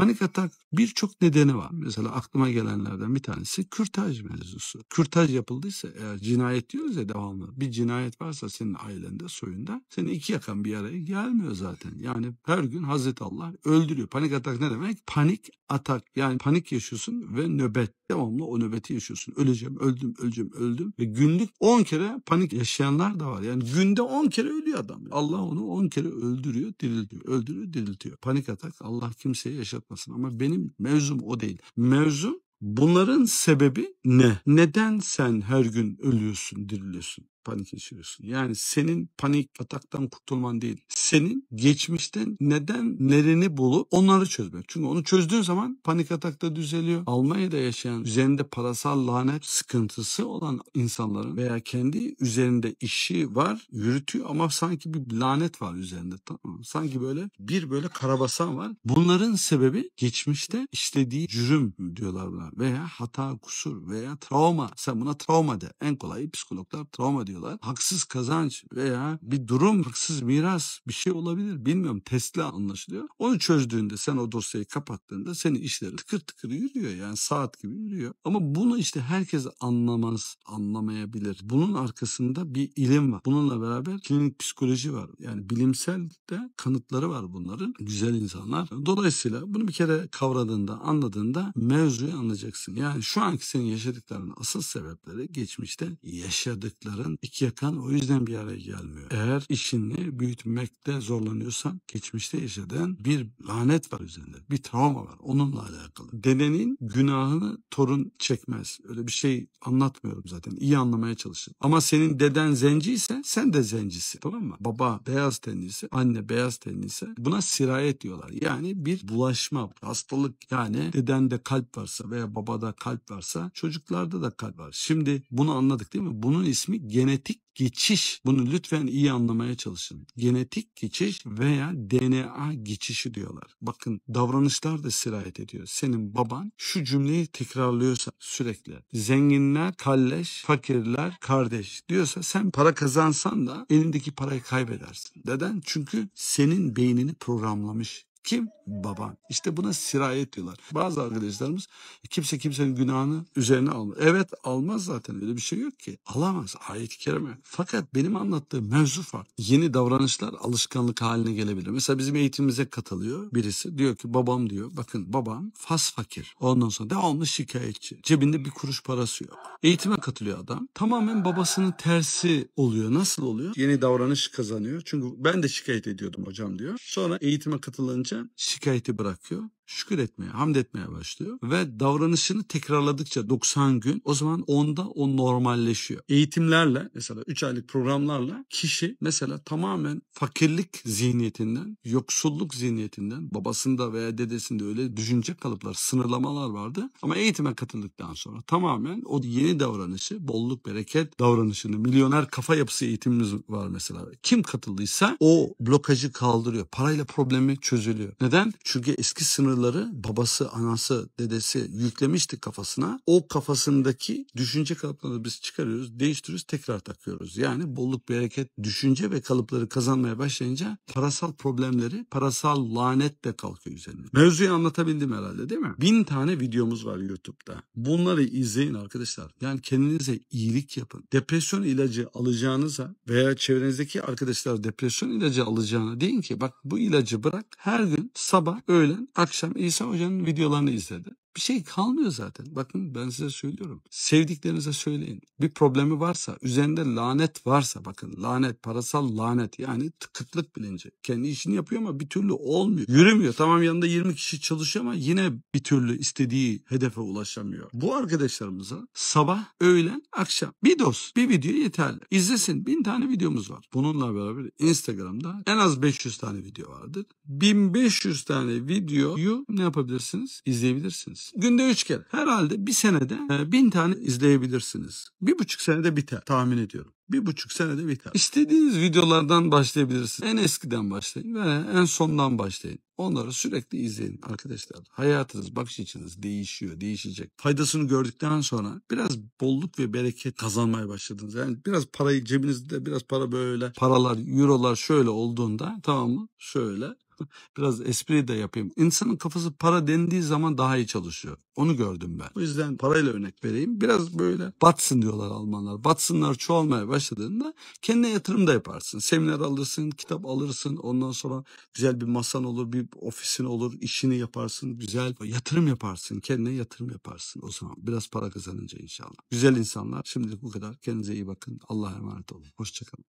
Panik atak birçok nedeni var. Mesela aklıma gelenlerden bir tanesi kürtaj mevzusu. Kürtaj yapıldıysa eğer cinayet diyoruz ya devamlı. Bir cinayet varsa senin ailende, soyunda seni iki yakan bir araya gelmiyor zaten. Yani her gün Hazreti Allah öldürüyor. Panik atak ne demek? Panik atak yani panik yaşıyorsun ve nöbet. Devamlı o nöbeti yaşıyorsun. Öleceğim, öldüm, öleceğim, öldüm. Ve günlük 10 kere panik yaşayanlar da var. Yani günde 10 kere ölüyor adam. Allah onu 10 kere öldürüyor, diriltiyor. Öldürüyor, diriltiyor. Panik atak Allah kimseyi yaşatmasın. Ama benim mevzum o değil. Mevzum Bunların sebebi ne? Neden sen her gün ölüyorsun, diriliyorsun? panik yaşıyorsun. Yani senin panik ataktan kurtulman değil. Senin geçmişten neden nereni bulup onları çözmek. Çünkü onu çözdüğün zaman panik atakta düzeliyor. Almanya'da yaşayan üzerinde parasal lanet sıkıntısı olan insanların veya kendi üzerinde işi var yürütüyor ama sanki bir lanet var üzerinde tamam mı? Sanki böyle bir böyle karabasan var. Bunların sebebi geçmişte işlediği cürüm diyorlar buna veya hata kusur veya travma. Sen buna travma de. En kolayı psikologlar travma diyor diyorlar. Haksız kazanç veya bir durum, haksız miras bir şey olabilir. Bilmiyorum testle anlaşılıyor. Onu çözdüğünde sen o dosyayı kapattığında senin işleri tıkır tıkır yürüyor. Yani saat gibi yürüyor. Ama bunu işte herkes anlamaz, anlamayabilir. Bunun arkasında bir ilim var. Bununla beraber klinik psikoloji var. Yani bilimsel de kanıtları var bunların. Güzel insanlar. Dolayısıyla bunu bir kere kavradığında, anladığında mevzuyu anlayacaksın. Yani şu anki senin yaşadıklarının asıl sebepleri geçmişte yaşadıkların iki yakan o yüzden bir araya gelmiyor. Eğer işini büyütmekte zorlanıyorsan geçmişte yaşadan bir lanet var üzerinde. Bir travma var onunla alakalı. Dedenin günahını torun çekmez. Öyle bir şey anlatmıyorum zaten. İyi anlamaya çalışın. Ama senin deden zenci ise sen de zencisin. Tamam mı? Baba beyaz tenliyse, anne beyaz tenliyse buna sirayet diyorlar. Yani bir bulaşma, hastalık yani dedende kalp varsa veya babada kalp varsa çocuklarda da kalp var. Şimdi bunu anladık değil mi? Bunun ismi gene genetik geçiş bunu lütfen iyi anlamaya çalışın. Genetik geçiş veya DNA geçişi diyorlar. Bakın davranışlar da sirayet ediyor. Senin baban şu cümleyi tekrarlıyorsa sürekli zenginler kalleş, fakirler kardeş diyorsa sen para kazansan da elindeki parayı kaybedersin. Neden? Çünkü senin beynini programlamış. Kim? baban. İşte buna sirayet diyorlar. Bazı arkadaşlarımız e, kimse kimsenin günahını üzerine almaz. Evet almaz zaten öyle bir şey yok ki. Alamaz ayet-i kerime. Fakat benim anlattığım mevzu farklı. Yeni davranışlar alışkanlık haline gelebilir. Mesela bizim eğitimimize katılıyor birisi. Diyor ki babam diyor bakın babam fas fakir. Ondan sonra devamlı şikayetçi. Cebinde bir kuruş parası yok. Eğitime katılıyor adam. Tamamen babasının tersi oluyor. Nasıl oluyor? Yeni davranış kazanıyor. Çünkü ben de şikayet ediyordum hocam diyor. Sonra eğitime katılınca şikayet şikayeti bırakıyor. şükür etmeye, hamd etmeye başlıyor ve davranışını tekrarladıkça 90 gün o zaman onda o normalleşiyor. Eğitimlerle mesela 3 aylık programlarla kişi mesela tamamen fakirlik zihniyetinden, yoksulluk zihniyetinden babasında veya dedesinde öyle düşünce kalıplar, sınırlamalar vardı. Ama eğitime katıldıktan sonra tamamen o yeni davranışı, bolluk, bereket davranışını, milyoner kafa yapısı eğitimimiz var mesela. Kim katıldıysa o blokajı kaldırıyor. Parayla problemi çözülüyor. Neden? Çünkü eski sınırlar sınırları babası, anası, dedesi yüklemişti kafasına. O kafasındaki düşünce kalıplarını biz çıkarıyoruz, değiştiriyoruz, tekrar takıyoruz. Yani bolluk, bereket, düşünce ve kalıpları kazanmaya başlayınca parasal problemleri, parasal lanet de kalkıyor üzerine. Mevzuyu anlatabildim herhalde değil mi? Bin tane videomuz var YouTube'da. Bunları izleyin arkadaşlar. Yani kendinize iyilik yapın. Depresyon ilacı alacağınıza veya çevrenizdeki arkadaşlar depresyon ilacı alacağına deyin ki bak bu ilacı bırak her gün sabah, öğlen, akşam İsa Hoca'nın videolarını izledi bir şey kalmıyor zaten. Bakın ben size söylüyorum. Sevdiklerinize söyleyin. Bir problemi varsa, üzerinde lanet varsa bakın lanet, parasal lanet yani tıkıtlık bilinci. Kendi işini yapıyor ama bir türlü olmuyor. Yürümüyor. Tamam yanında 20 kişi çalışıyor ama yine bir türlü istediği hedefe ulaşamıyor. Bu arkadaşlarımıza sabah, öğlen, akşam bir dost, bir video yeterli. İzlesin. Bin tane videomuz var. Bununla beraber Instagram'da en az 500 tane video vardır. 1500 tane videoyu ne yapabilirsiniz? İzleyebilirsiniz izliyorsunuz. Günde 3 kere. Herhalde bir senede 1000 e, tane izleyebilirsiniz. Bir buçuk senede biter tahmin ediyorum. Bir buçuk senede biter. İstediğiniz videolardan başlayabilirsiniz. En eskiden başlayın ve en sondan başlayın. Onları sürekli izleyin arkadaşlar. Hayatınız, bakış açınız değişiyor, değişecek. Faydasını gördükten sonra biraz bolluk ve bereket kazanmaya başladınız. Yani biraz parayı cebinizde biraz para böyle paralar, eurolar şöyle olduğunda tamam mı? Şöyle biraz espri de yapayım. İnsanın kafası para dendiği zaman daha iyi çalışıyor. Onu gördüm ben. O yüzden parayla örnek vereyim. Biraz böyle batsın diyorlar Almanlar. Batsınlar çoğalmaya başladığında kendine yatırım da yaparsın. Seminer alırsın, kitap alırsın. Ondan sonra güzel bir masan olur, bir ofisin olur, işini yaparsın. Güzel yatırım yaparsın. Kendine yatırım yaparsın o zaman. Biraz para kazanınca inşallah. Güzel insanlar. Şimdilik bu kadar. Kendinize iyi bakın. Allah'a emanet olun. Hoşçakalın.